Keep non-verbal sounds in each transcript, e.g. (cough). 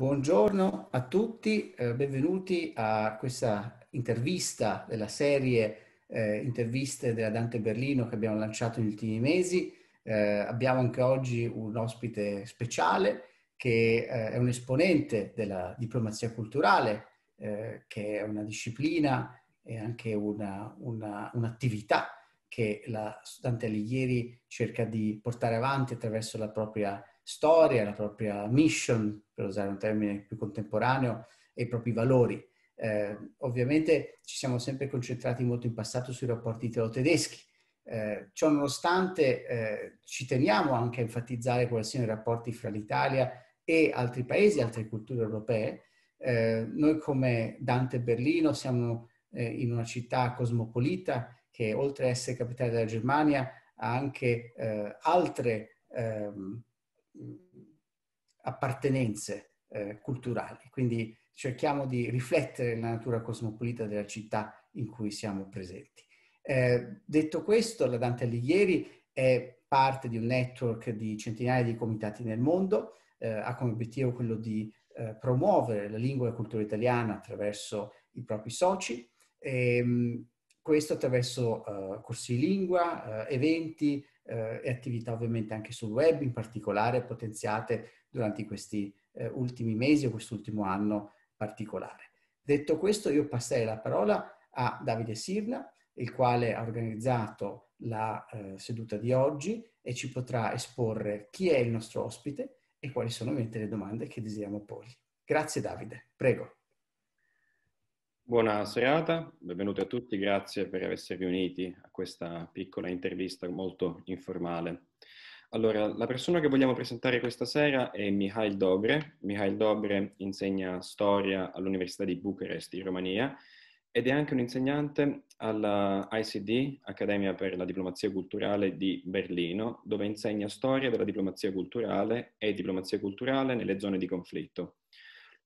Buongiorno a tutti, eh, benvenuti a questa intervista della serie eh, interviste della Dante Berlino che abbiamo lanciato negli ultimi mesi. Eh, abbiamo anche oggi un ospite speciale che eh, è un esponente della diplomazia culturale, eh, che è una disciplina e anche una, una, un'attività che la Dante Alighieri cerca di portare avanti attraverso la propria storia, la propria mission, per usare un termine più contemporaneo, e i propri valori. Eh, ovviamente ci siamo sempre concentrati molto in passato sui rapporti italo-tedeschi. Eh, ciò nonostante eh, ci teniamo anche a enfatizzare quali siano i rapporti fra l'Italia e altri paesi, altre culture europee. Eh, noi come Dante Berlino siamo eh, in una città cosmopolita che oltre a essere capitale della Germania ha anche eh, altre ehm, Mm, appartenenze eh, culturali. Quindi cerchiamo di riflettere la natura cosmopolita della città in cui siamo presenti. Eh, detto questo, la Dante Alighieri è parte di un network di centinaia di comitati nel mondo, eh, ha come obiettivo quello di eh, promuovere la lingua e la cultura italiana attraverso i propri soci. E, ehm, questo attraverso uh, corsi di lingua, uh, eventi eh, e attività ovviamente anche sul web, in particolare potenziate durante questi ultimi mesi o quest'ultimo anno particolare. Detto questo, io passerei la parola a Davide Sirna, il quale ha organizzato la seduta di oggi e ci potrà esporre chi è il nostro ospite e quali sono ovviamente le domande che desideriamo porgli. Grazie Davide, prego. Buona serata, benvenuti a tutti, grazie per essere riuniti a questa piccola intervista molto informale. Allora, la persona che vogliamo presentare questa sera è Mihail Dobre. Mihail Dobre insegna storia all'Università di Bucarest in Romania ed è anche un insegnante alla ICD, Accademia per la Diplomazia Culturale di Berlino, dove insegna storia della diplomazia culturale e diplomazia culturale nelle zone di conflitto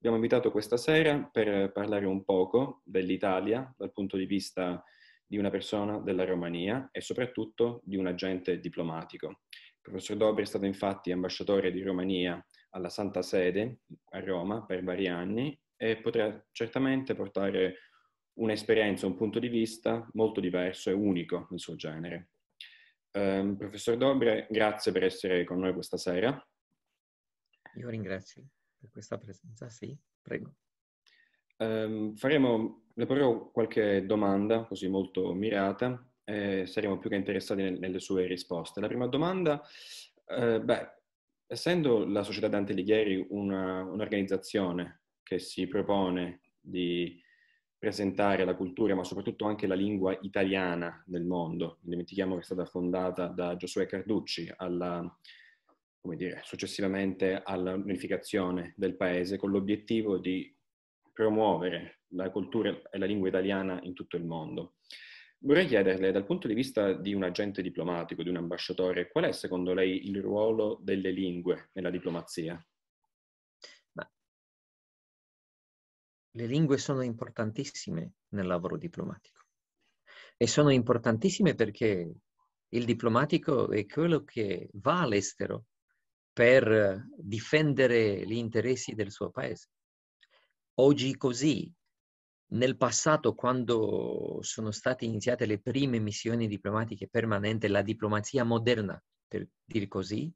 abbiamo invitato questa sera per parlare un poco dell'Italia dal punto di vista di una persona della Romania e soprattutto di un agente diplomatico. Il professor Dobri è stato infatti ambasciatore di Romania alla Santa Sede a Roma per vari anni e potrà certamente portare un'esperienza, un punto di vista molto diverso e unico nel suo genere. Um, professor Dobre, grazie per essere con noi questa sera. Io ringrazio per questa presenza. Sì, prego. Um, faremo, le porrò qualche domanda così molto mirata e saremo più che interessati nel, nelle sue risposte. La prima domanda, eh, beh, essendo la Società Dante Alighieri una, un'organizzazione che si propone di presentare la cultura, ma soprattutto anche la lingua italiana nel mondo, dimentichiamo che è stata fondata da Giosuè Carducci alla come dire, successivamente all'unificazione del paese con l'obiettivo di promuovere la cultura e la lingua italiana in tutto il mondo. Vorrei chiederle, dal punto di vista di un agente diplomatico, di un ambasciatore, qual è secondo lei il ruolo delle lingue nella diplomazia? Ma le lingue sono importantissime nel lavoro diplomatico e sono importantissime perché il diplomatico è quello che va all'estero per difendere gli interessi del suo paese. Oggi così. Nel passato, quando sono state iniziate le prime missioni diplomatiche permanenti, la diplomazia moderna, per dir così,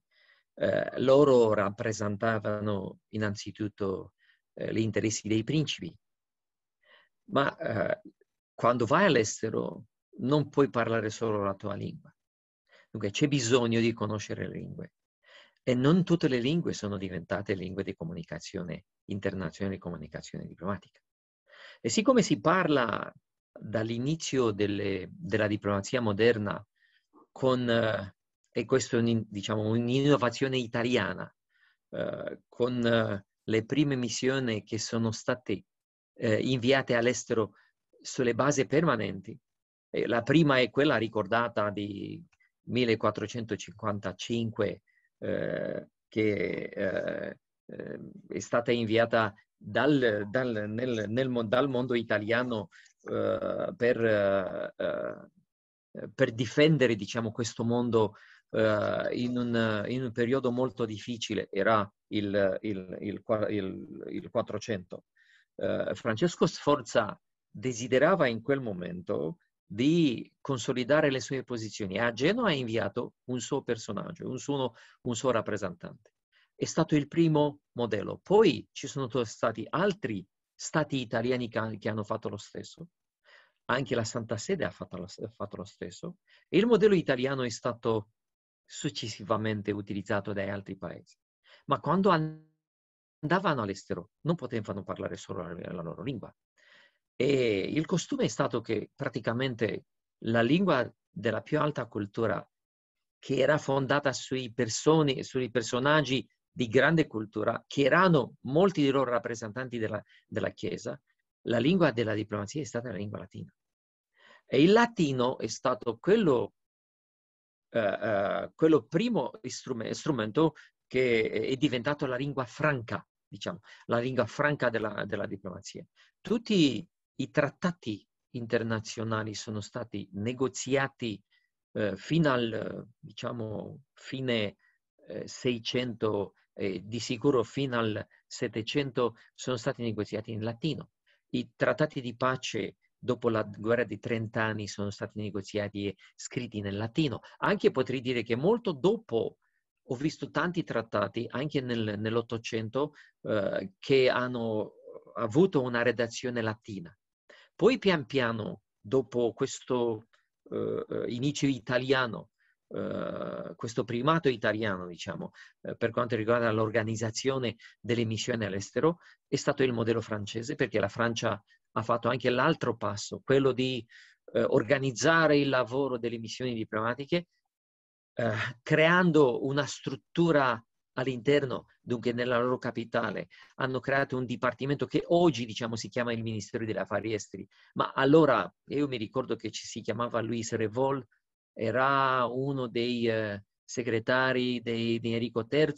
eh, loro rappresentavano innanzitutto eh, gli interessi dei principi. Ma eh, quando vai all'estero non puoi parlare solo la tua lingua. Dunque c'è bisogno di conoscere le lingue. E non tutte le lingue sono diventate lingue di comunicazione internazionale, di comunicazione diplomatica. E siccome si parla dall'inizio delle, della diplomazia moderna con, eh, e questa è un, diciamo, un'innovazione italiana, eh, con eh, le prime missioni che sono state eh, inviate all'estero sulle basi permanenti. E la prima è quella ricordata di 1455 eh, che eh, ehm, è stata inviata dal, dal, nel, nel, dal mondo italiano eh, per, eh, per, difendere diciamo, questo mondo in un, in, un, periodo molto difficile, era il, il, il, il, il 400. Francesco Sforza desiderava in quel momento di consolidare le sue posizioni. A Genova ha inviato un suo personaggio, un suo, un suo rappresentante. È stato il primo modello. Poi ci sono stati altri stati italiani che hanno fatto lo stesso. Anche la Santa Sede ha fatto lo, ha fatto lo stesso. E il modello italiano è stato successivamente utilizzato dai altri paesi. Ma quando andavano all'estero non potevano parlare solo la loro lingua, e il costume è stato che praticamente la lingua della più alta cultura, che era fondata sui, persone, sui personaggi di grande cultura, che erano molti di loro rappresentanti della, della Chiesa, la lingua della diplomazia è stata la lingua latina. E il latino è stato quello Uh, uh, quello primo strumento, strumento che è diventato la lingua franca, diciamo, la lingua franca della, della diplomazia. Tutti i trattati internazionali sono stati negoziati eh, fino al diciamo, fine eh, 600 eh, di sicuro fino al 700 sono stati negoziati in latino. I trattati di pace dopo la guerra di 30 anni sono stati negoziati e scritti nel latino. Anche potrei dire che molto dopo ho visto tanti trattati, anche nel, nell'Ottocento, eh, che hanno avuto una redazione latina. Poi pian piano, dopo questo eh, eh, inizio italiano, eh, questo primato italiano, diciamo, eh, per quanto riguarda l'organizzazione delle missioni all'estero, è stato il modello francese, perché la Francia ha fatto anche l'altro passo, quello di eh, organizzare il lavoro delle missioni diplomatiche, eh, creando una struttura all'interno, dunque nella loro capitale, hanno creato un dipartimento che oggi diciamo, si chiama il Ministero degli Affari Esteri, ma allora io mi ricordo che ci si chiamava Luis Revol, era uno dei eh, segretari dei, di Enrico III,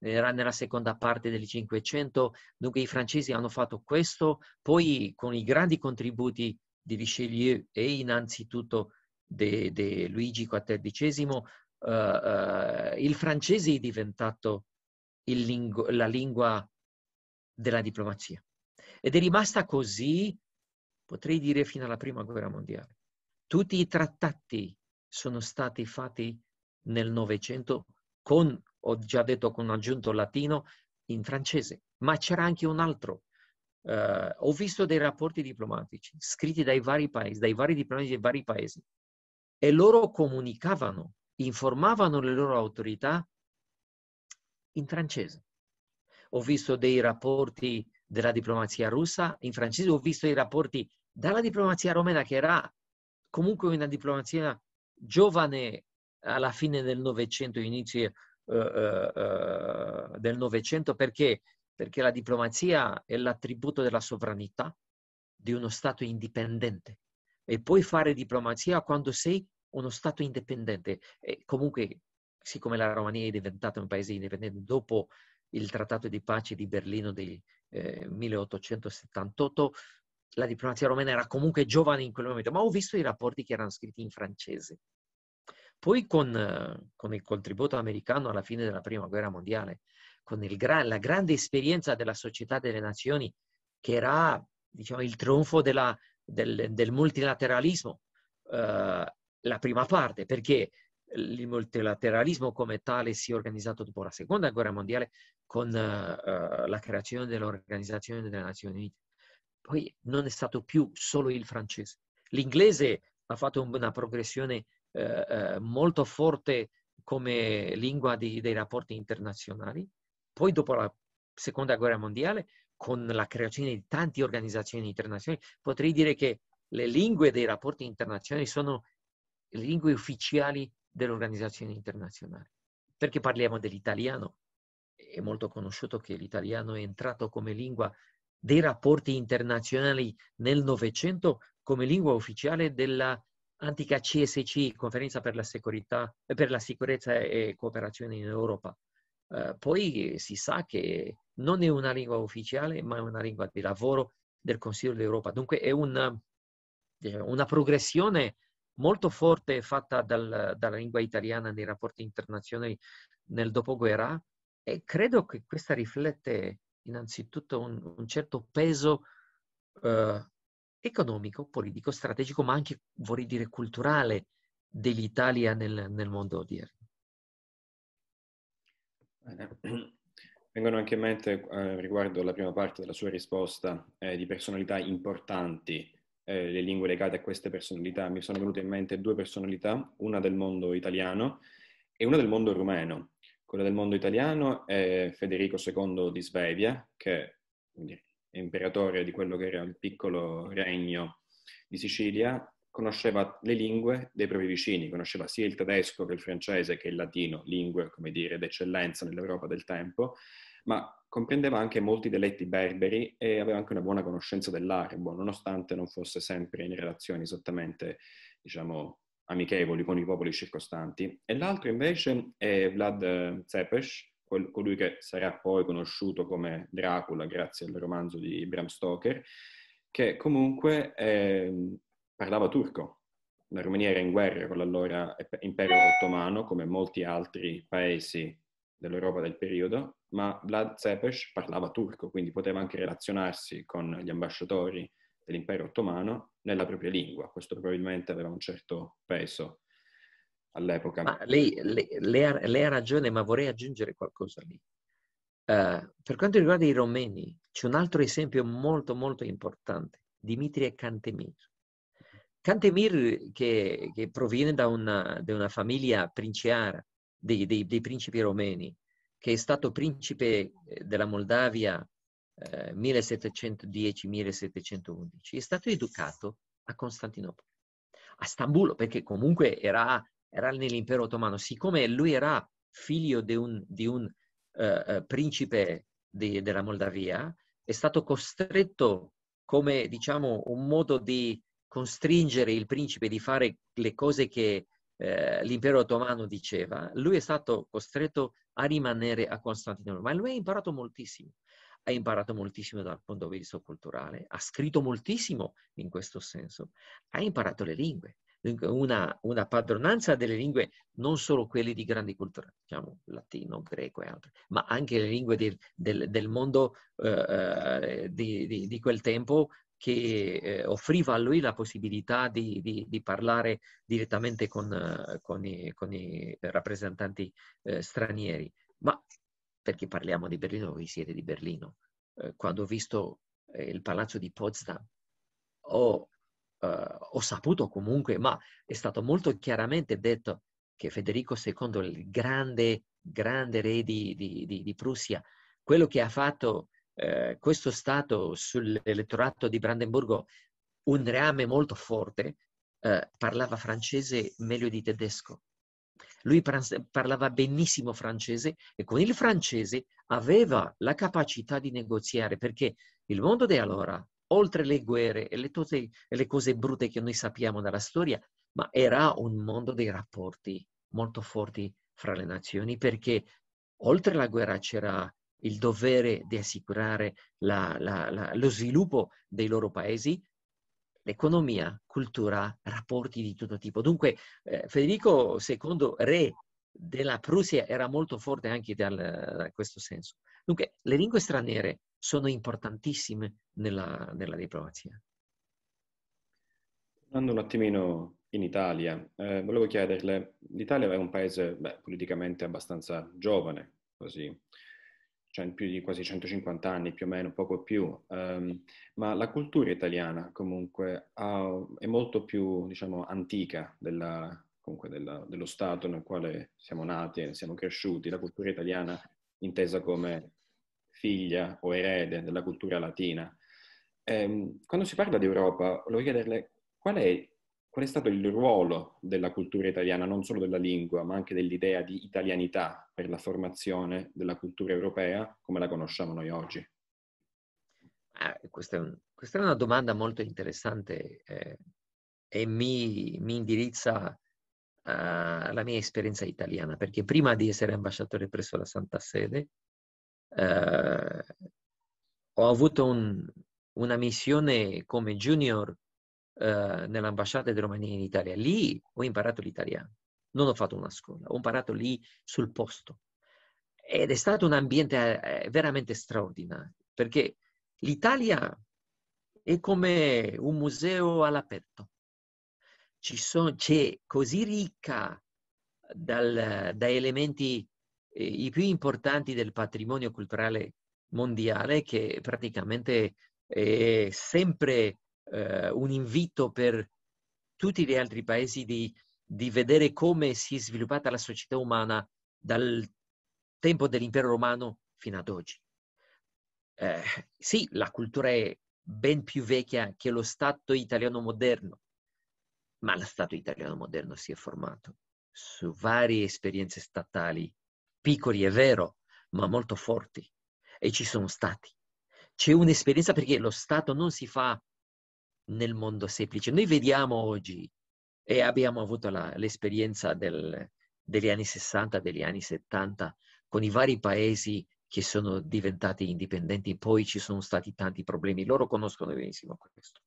era nella seconda parte del Cinquecento, dunque i francesi hanno fatto questo, poi con i grandi contributi di Richelieu e innanzitutto di Luigi XIV uh, uh, il francese è diventato lingu- la lingua della diplomazia ed è rimasta così, potrei dire, fino alla prima guerra mondiale. Tutti i trattati sono stati fatti nel Novecento con, ho già detto, con un aggiunto latino in francese, ma c'era anche un altro. Uh, ho visto dei rapporti diplomatici scritti dai vari paesi, dai vari diplomatici dei vari paesi, e loro comunicavano informavano le loro autorità in francese. Ho visto dei rapporti della diplomazia russa in francese, ho visto i rapporti dalla diplomazia romena che era comunque una diplomazia giovane alla fine del Novecento, inizio uh, uh, del Novecento, perché? perché la diplomazia è l'attributo della sovranità di uno Stato indipendente. E puoi fare diplomazia quando sei uno Stato indipendente, e comunque siccome la Romania è diventata un paese indipendente dopo il trattato di pace di Berlino del eh, 1878, la diplomazia romena era comunque giovane in quel momento, ma ho visto i rapporti che erano scritti in francese. Poi con, con il contributo americano alla fine della Prima Guerra Mondiale, con gra- la grande esperienza della società delle nazioni, che era diciamo, il trionfo della, del, del, multilateralismo, eh, la prima parte, perché eh, il multilateralismo come tale si è organizzato dopo la seconda guerra mondiale con uh, la creazione dell'Organizzazione delle Nazioni Unite. Poi non è stato più solo il francese. L'inglese ha fatto una progressione uh, molto forte come lingua di, dei rapporti internazionali. Poi dopo la seconda guerra mondiale, con la creazione di tante organizzazioni internazionali, potrei dire che le lingue dei rapporti internazionali sono le lingue ufficiali dell'organizzazione internazionale. Perché parliamo dell'italiano? È molto conosciuto che l'italiano è entrato come lingua dei rapporti internazionali nel Novecento come lingua ufficiale della antica CSC, Conferenza per la, Securità, per la Sicurezza e Cooperazione in Europa. Eh, poi si sa che non è una lingua ufficiale, ma è una lingua di lavoro del Consiglio d'Europa. Dunque è una, diciamo, una progressione molto forte fatta dal, dalla lingua italiana nei rapporti internazionali nel dopoguerra e credo che questa riflette innanzitutto un, un certo peso eh, economico, politico, strategico, ma anche, vorrei dire, culturale dell'Italia nel, nel mondo odierno. Bene. Eh, (clears throat) vengono anche in mente eh, riguardo alla prima parte della sua risposta eh, di personalità importanti eh, le lingue legate a queste personalità. Mi sono venute in mente due personalità, una del mondo italiano e una del mondo rumeno. Quella del mondo italiano è Federico II di Svevia, che è imperatore di quello che era il piccolo regno di Sicilia, conosceva le lingue dei propri vicini, conosceva sia il tedesco che il francese che il latino, lingue, come dire, d'eccellenza nell'Europa del tempo, ma comprendeva anche molti dialetti berberi e aveva anche una buona conoscenza dell'arabo, nonostante non fosse sempre in relazioni esattamente, diciamo, amichevoli con i popoli circostanti. E l'altro invece è Vlad Zepes, colui che sarà poi conosciuto come Dracula grazie al romanzo di Bram Stoker, che comunque eh, parlava turco. La Romania era in guerra con l'allora impero ottomano, come molti altri paesi dell'Europa del periodo, ma Vlad Cepes parlava turco, quindi poteva anche relazionarsi con gli ambasciatori dell'impero ottomano nella propria lingua. Questo probabilmente aveva un certo peso all'epoca. Lei, lei, lei, ha, lei, ha, ragione, ma vorrei aggiungere qualcosa lì. Uh, per quanto riguarda i romeni, c'è un altro esempio molto molto importante, Dimitri Cantemir. Cantemir che, che proviene da una, da una famiglia princiara, dei, dei, dei principi romeni, che è stato principe eh, della Moldavia eh, 1710-1711, è stato educato a Costantinopoli, a Stambulo, perché comunque era, era nell'impero ottomano. Siccome lui era figlio di un, di un eh, eh principe di, della Moldavia, è stato costretto come diciamo un modo di costringere il principe di fare le cose che eh, l'impero ottomano diceva, lui è stato costretto a rimanere a Costantinopoli, ma lui ha imparato moltissimo. Ha imparato moltissimo dal punto di vista culturale, ha scritto moltissimo in questo senso, ha imparato le lingue, una, una, padronanza delle lingue, non solo quelle di grandi culture, diciamo latino, greco e altre, ma anche le lingue di, del, del, mondo eh, eh, di, di, di, quel tempo che eh, offriva a lui la possibilità di, di, di parlare direttamente con, eh, con, i, con i, rappresentanti eh, stranieri. Ma perché parliamo di Berlino, voi siete di Berlino. Eh, quando ho visto eh, il palazzo di Potsdam, ho, eh, ho saputo comunque, ma è stato molto chiaramente detto che Federico II, il grande, grande re di, di Prussia, quello che ha fatto eh, questo Stato sull'elettorato di Brandenburgo un reame molto forte eh, parlava francese meglio di tedesco. Lui parlava benissimo francese e con il francese aveva la capacità di negoziare perché il mondo di allora, oltre le guerre e le, tutte, le cose brutte che noi sappiamo dalla storia, ma era un mondo dei rapporti molto forti fra le nazioni perché oltre la guerra c'era il dovere di assicurare la, la, la, lo sviluppo dei loro paesi, l'economia, cultura, rapporti di tutto tipo. Dunque eh, Federico II, re della Prussia, era molto forte anche dal, da questo senso. Dunque le lingue straniere sono importantissime nella, nella diplomazia. Tornando un attimino in Italia, eh, volevo chiederle, l'Italia è un paese beh, politicamente abbastanza giovane, così cioè, in più di quasi 150 anni più o meno, poco più, um, ma la cultura italiana comunque ha, è molto più, diciamo, antica della, della, dello Stato nel quale siamo nati, siamo cresciuti, la cultura italiana intesa come figlia o erede della cultura latina. E, ehm, quando si parla di Europa, volevo chiederle qual è qual è stato il ruolo della cultura italiana, non solo della lingua, ma anche dell'idea di italianità per la formazione della cultura europea come la conosciamo noi oggi? Ah, questa, è un, questa, è una domanda molto interessante eh, e mi, mi indirizza alla ah, mia esperienza italiana, perché prima di essere ambasciatore presso la Santa Sede eh, ho avuto un, una missione come junior eh, nell'ambasciata di Romania in Italia. Lì ho imparato l'italiano, non ho fatto una scuola, ho imparato lì sul posto. Ed è stato un ambiente eh, eh, veramente straordinario, perché l'Italia è come un museo all'aperto. Sono, c'è così ricca dal, da elementi eh, i più importanti del patrimonio culturale mondiale che praticamente è sempre eh, un invito per tutti gli altri paesi di, di vedere come si è sviluppata la società umana dal tempo dell'impero romano fino ad oggi. Eh, sì, la cultura è ben più vecchia che lo Stato italiano moderno, ma lo Stato italiano moderno si è formato su varie esperienze statali, piccoli è vero, ma molto forti, e ci sono stati. C'è un'esperienza perché lo Stato non si fa nel mondo semplice. Noi vediamo oggi e abbiamo avuto la, l'esperienza del, degli anni 60, degli anni 70, con i vari paesi che sono diventati indipendenti, poi ci sono stati tanti problemi, loro conoscono benissimo questo.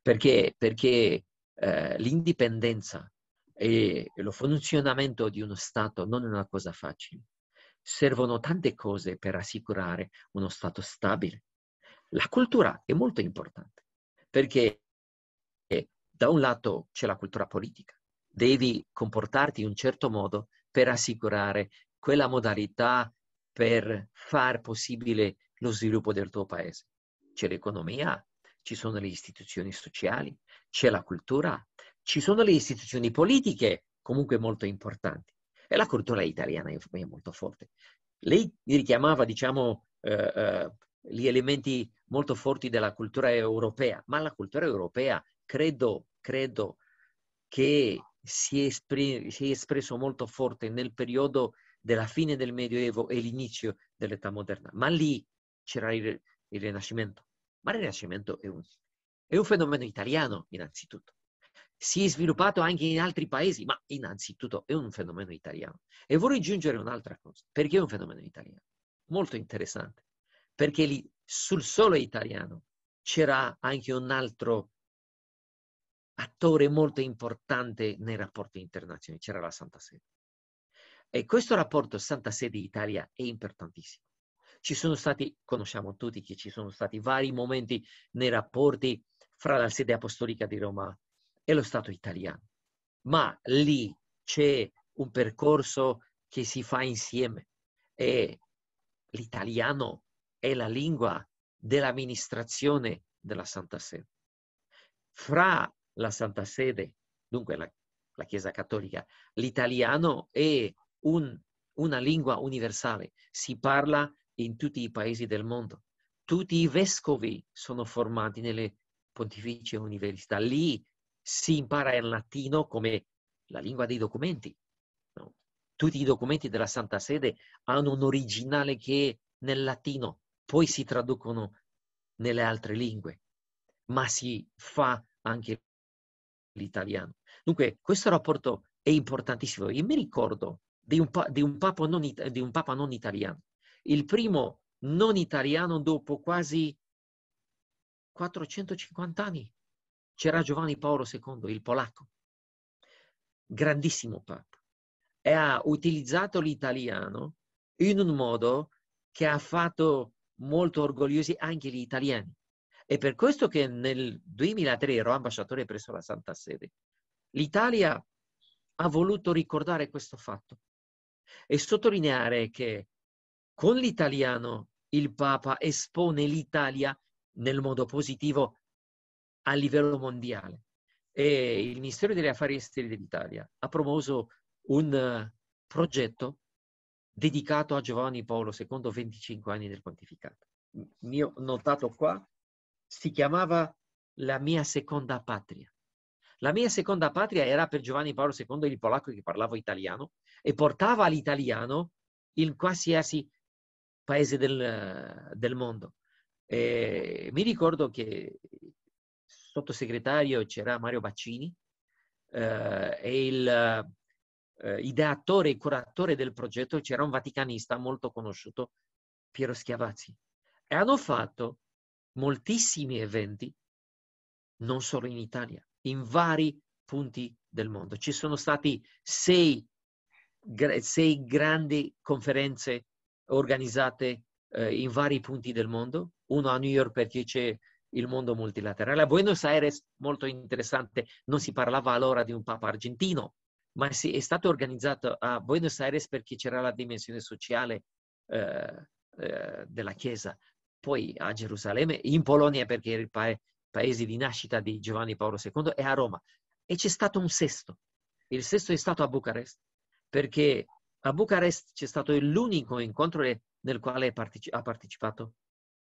Perché? Perché eh, l'indipendenza e lo funzionamento di uno Stato non è una cosa facile. Servono tante cose per assicurare uno Stato stabile. La cultura è molto importante perché eh, da un lato c'è la cultura politica, devi comportarti in un certo modo per assicurare quella modalità per far possibile lo sviluppo del tuo paese. C'è l'economia, ci sono le istituzioni sociali, c'è la cultura, ci sono le istituzioni politiche comunque molto importanti e la cultura italiana è molto forte. Lei richiamava, diciamo, eh, eh, gli elementi molto forti della cultura europea, ma la cultura europea credo, credo che si è, esprim- si è espresso molto forte nel periodo della fine del Medioevo e l'inizio dell'età moderna, ma lì c'era il, il Rinascimento. Ma il Rinascimento è un, è un fenomeno italiano, innanzitutto. Si è sviluppato anche in altri paesi, ma innanzitutto è un fenomeno italiano. E vorrei aggiungere un'altra cosa, perché è un fenomeno italiano? Molto interessante, perché sul solo italiano c'era anche un altro attore molto importante nei rapporti internazionali, c'era la Santa Sede. E questo rapporto Santa Sede-Italia è importantissimo. Ci sono stati, conosciamo tutti che ci sono stati vari momenti nei rapporti fra la sede apostolica di Roma e lo Stato italiano, ma lì c'è un percorso che si fa insieme e l'italiano è la lingua dell'amministrazione della Santa Sede. Fra la Santa Sede, dunque la, la Chiesa Cattolica, l'italiano è un, una lingua universale, si parla in tutti i paesi del mondo. Tutti i vescovi sono formati nelle pontificie università. Lì si impara il latino come la lingua dei documenti. No? Tutti i documenti della Santa Sede hanno un originale che è nel latino poi si traducono nelle altre lingue, ma si fa anche l'italiano. Dunque, questo rapporto è importantissimo. Io mi ricordo di un, pa- di un, papa, non it- di un papa non italiano, il primo non italiano dopo quasi 450 anni. C'era Giovanni Paolo II, il polacco, grandissimo papa, e ha utilizzato l'italiano in un modo che ha fatto molto orgogliosi anche gli italiani. È per questo che nel 2003 ero ambasciatore presso la Santa Sede. L'Italia ha voluto ricordare questo fatto e sottolineare che con l'italiano il Papa espone l'Italia nel modo positivo a livello mondiale. E il Ministero degli Affari Esteri dell'Italia ha promosso un eh, progetto dedicato a Giovanni Paolo II, 25 anni del pontificato. Mio notato qua, si chiamava La mia seconda patria. La mia seconda patria era per Giovanni Paolo II il polacco che parlava italiano e portava all'italiano in qualsiasi paese del, del mondo. E mi ricordo che sottosegretario c'era Mario Baccini eh, e il eh, ideatore e curatore del progetto c'era un vaticanista molto conosciuto, Piero Schiavazzi. E hanno fatto moltissimi eventi, non solo in Italia, in vari punti del mondo. Ci sono stati sei, sei grandi conferenze organizzate eh, in vari punti del mondo, uno a New York perché c'è il mondo multilaterale. A Buenos Aires, molto interessante, non si parlava allora di un papa argentino, ma sì, è stato organizzato a Buenos Aires perché c'era la dimensione sociale eh, eh, della Chiesa, poi a Gerusalemme, in Polonia perché era il pa- paese di nascita di Giovanni Paolo II e a Roma. E c'è stato un sesto. Il sesto è stato a Bucarest, perché a Bucarest c'è stato l'unico incontro nel quale parteci- ha partecipato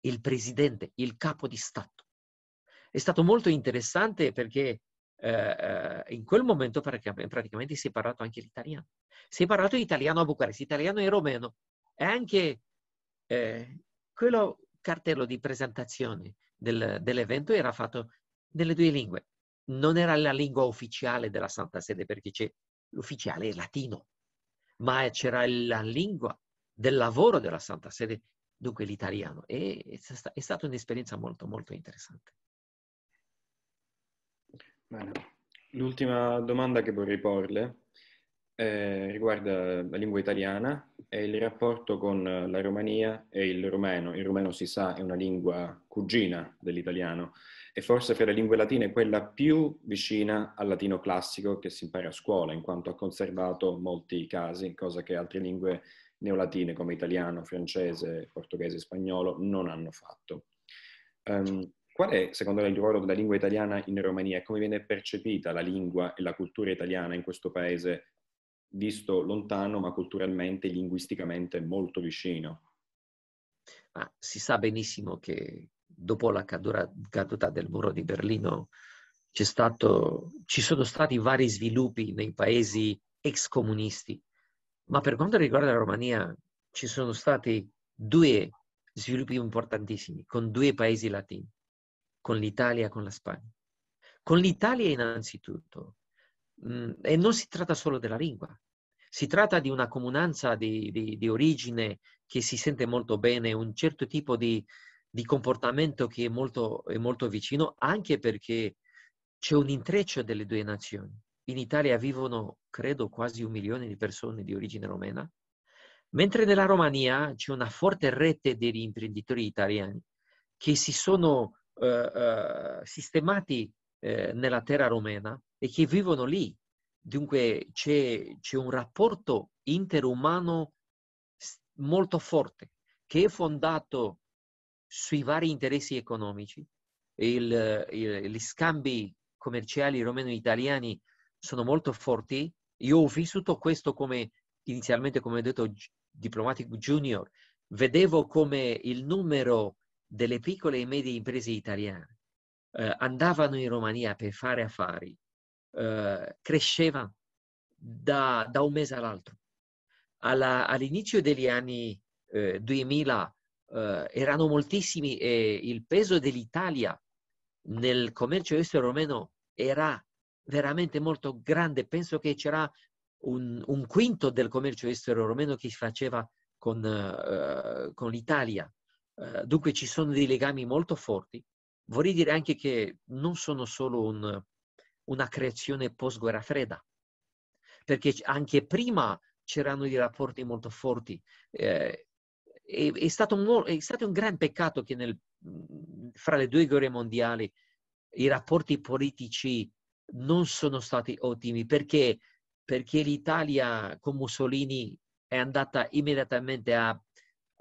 il presidente, il capo di Stato. È stato molto interessante perché eh, eh, in quel momento praticamente si è parlato anche l'italiano. Si è parlato italiano a Bucarest, italiano e romeno. E anche eh, quello cartello di presentazione del, dell'evento era fatto nelle due lingue. Non era la lingua ufficiale della Santa Sede perché c'è, l'ufficiale è latino, ma c'era la lingua del lavoro della Santa Sede, dunque l'italiano. E è, è stata un'esperienza molto, molto interessante. Bene. L'ultima domanda che vorrei porle eh, riguarda la lingua italiana e il rapporto con la Romania e il rumeno. Il rumeno si sa è una lingua cugina dell'italiano e forse fra le lingue latine è quella più vicina al latino classico che si impara a scuola in quanto ha conservato molti casi, cosa che altre lingue neolatine come italiano, francese, portoghese spagnolo non hanno fatto. Um, Qual è, secondo lei, il ruolo della lingua italiana in Romania? Come viene percepita la lingua e la cultura italiana in questo paese, visto lontano, ma culturalmente e linguisticamente molto vicino? Ma si sa benissimo che dopo la caduta del muro di Berlino stato, ci sono stati vari sviluppi nei paesi ex comunisti, ma per quanto riguarda la Romania ci sono stati due sviluppi importantissimi con due paesi latini con l'Italia, con la Spagna. Con l'Italia innanzitutto, mm, e non si tratta solo della lingua, si tratta di una comunanza di, di, di origine che si sente molto bene, un certo tipo di, di comportamento che è molto, è molto, vicino, anche perché c'è un intreccio delle due nazioni. In Italia vivono, credo, quasi un milione di persone di origine romena, mentre nella Romania c'è una forte rete degli imprenditori italiani che si sono eh, eh, sistemati eh, nella terra romena e che vivono lì. Dunque c'è, c'è un rapporto interumano molto forte che è fondato sui vari interessi economici. Il, il, gli scambi commerciali romeno-italiani sono molto forti. Io ho vissuto questo come inizialmente, come ho detto, diplomatico junior. Vedevo come il numero delle piccole e medie imprese italiane eh, andavano in Romania per fare affari eh, cresceva da, da, un mese all'altro. Alla, all'inizio degli anni eh, 2000 eh, erano moltissimi e il peso dell'Italia nel commercio estero romeno era veramente molto grande. Penso che c'era un, un quinto del commercio estero romeno che si faceva con, eh, con l'Italia eh, dunque ci sono dei legami molto forti. Vorrei dire anche che non sono solo un, una creazione post-guerra fredda, perché anche prima c'erano dei rapporti molto forti. Eh, è, è, stato un, è, stato un, gran peccato che nel, fra le due guerre mondiali i rapporti politici non sono stati ottimi perché, perché l'Italia con Mussolini è andata immediatamente a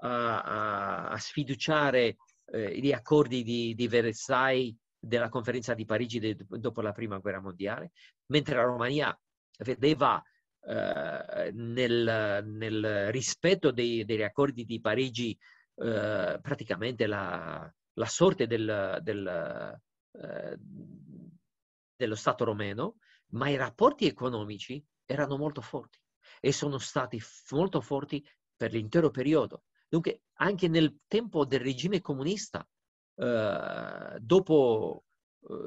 a, a sfiduciare eh, gli accordi di, di, Versailles della conferenza di Parigi de, dopo la prima guerra mondiale, mentre la Romania vedeva eh, nel, nel, rispetto dei, degli accordi di Parigi eh, praticamente la, la sorte del, del, eh, dello Stato romeno, ma i rapporti economici erano molto forti e sono stati molto forti per l'intero periodo. Dunque, anche nel tempo del regime comunista, eh, dopo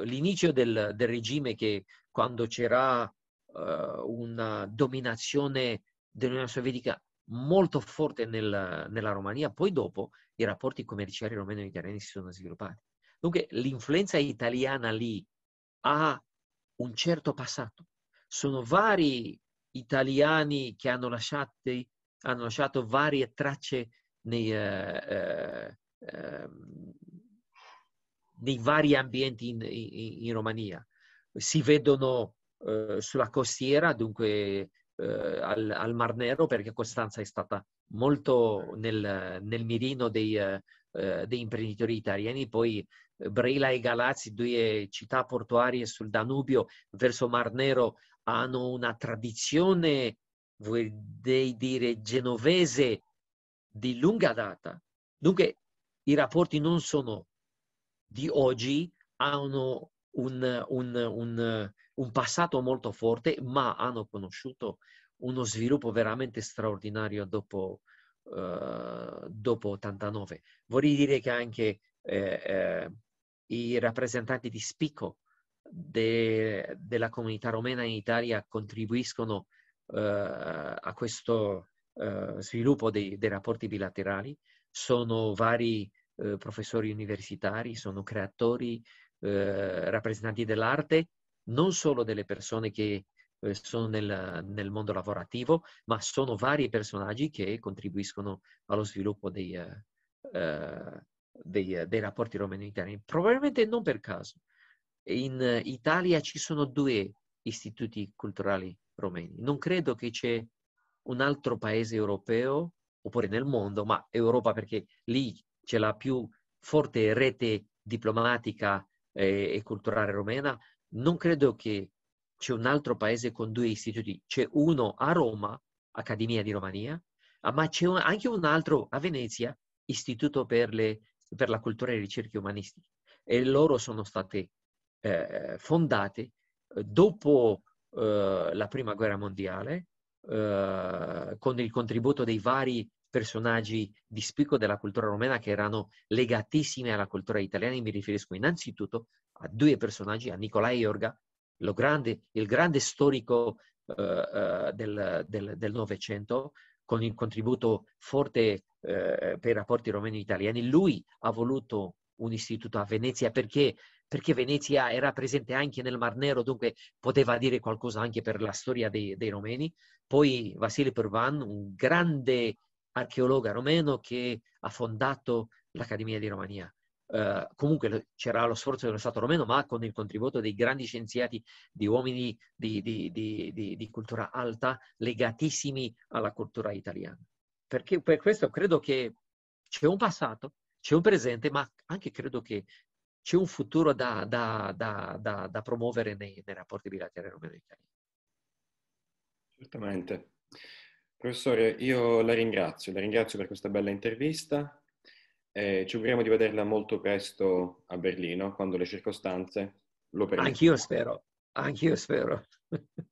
eh, l'inizio del, del, regime, che quando c'era eh, una dominazione dell'Unione Sovietica molto forte nel, nella Romania, poi dopo i rapporti commerciali romeno-italiani si sono sviluppati. Dunque, l'influenza italiana lì ha un certo passato. Sono vari italiani che hanno, lasciati, hanno lasciato varie tracce nei, eh, eh, ehm, nei vari ambienti in, in, in Romania. Si vedono eh, sulla costiera, dunque eh, al, al, Mar Nero, perché Costanza è stata molto nel, nel mirino dei, eh, dei, imprenditori italiani, poi Brila e Galazzi, due città portuarie sul Danubio verso Mar Nero, hanno una tradizione, vorrei dire, genovese di lunga data. Dunque i rapporti non sono di oggi, hanno un, un, un, un passato molto forte, ma hanno conosciuto uno sviluppo veramente straordinario dopo, uh, dopo 89. Vorrei dire che anche eh, eh, i rappresentanti di spicco de, della comunità romena in Italia contribuiscono uh, a questo eh, sviluppo dei, dei, rapporti bilaterali, sono vari eh, professori universitari, sono creatori, eh, rappresentanti dell'arte, non solo delle persone che eh, sono nel, nel, mondo lavorativo, ma sono vari personaggi che contribuiscono allo sviluppo dei, dei, dei rapporti romano-italiani. Probabilmente non per caso. In Italia ci sono due istituti culturali romeni. Non credo che c'è un altro paese europeo oppure nel mondo, ma Europa perché lì c'è la più forte rete diplomatica e, eh, e culturale romena, non credo che c'è un altro paese con due istituti, c'è uno a Roma, Accademia di Romania, ah, ma c'è un, anche un altro a Venezia, Istituto per, le, per la Cultura e le Ricerche Umanistiche, e loro sono state eh, fondate eh, dopo eh, la Prima Guerra Mondiale eh, con il contributo dei vari personaggi di spicco della cultura romena che erano legatissimi alla cultura italiana. Mi riferisco innanzitutto a due personaggi, a Nicolai Iorga, grande, il grande storico eh, eh del Novecento, con il contributo forte eh, per i rapporti romeno-italiani. Lui ha voluto un istituto a Venezia perché perché Venezia era presente anche nel Mar Nero, dunque poteva dire qualcosa anche per la storia dei, dei romeni. Poi Vasile Purvan, un grande archeologa romeno che ha fondato l'Accademia di Romania. Uh, comunque c'era lo sforzo dello Stato romeno, ma con il contributo dei grandi scienziati, di uomini di, di, di, di cultura alta, legatissimi alla cultura italiana. Perché, per questo credo che c'è un passato, c'è un presente, ma anche credo che c'è un futuro da, da, da, da promuovere nei, nei, rapporti bilaterali romeno Certamente. Professore, io la ringrazio, la ringrazio per questa bella intervista. Eh, ci auguriamo di vederla molto presto a Berlino, quando le circostanze lo permettono. Anch'io spero, anch'io spero. (laughs)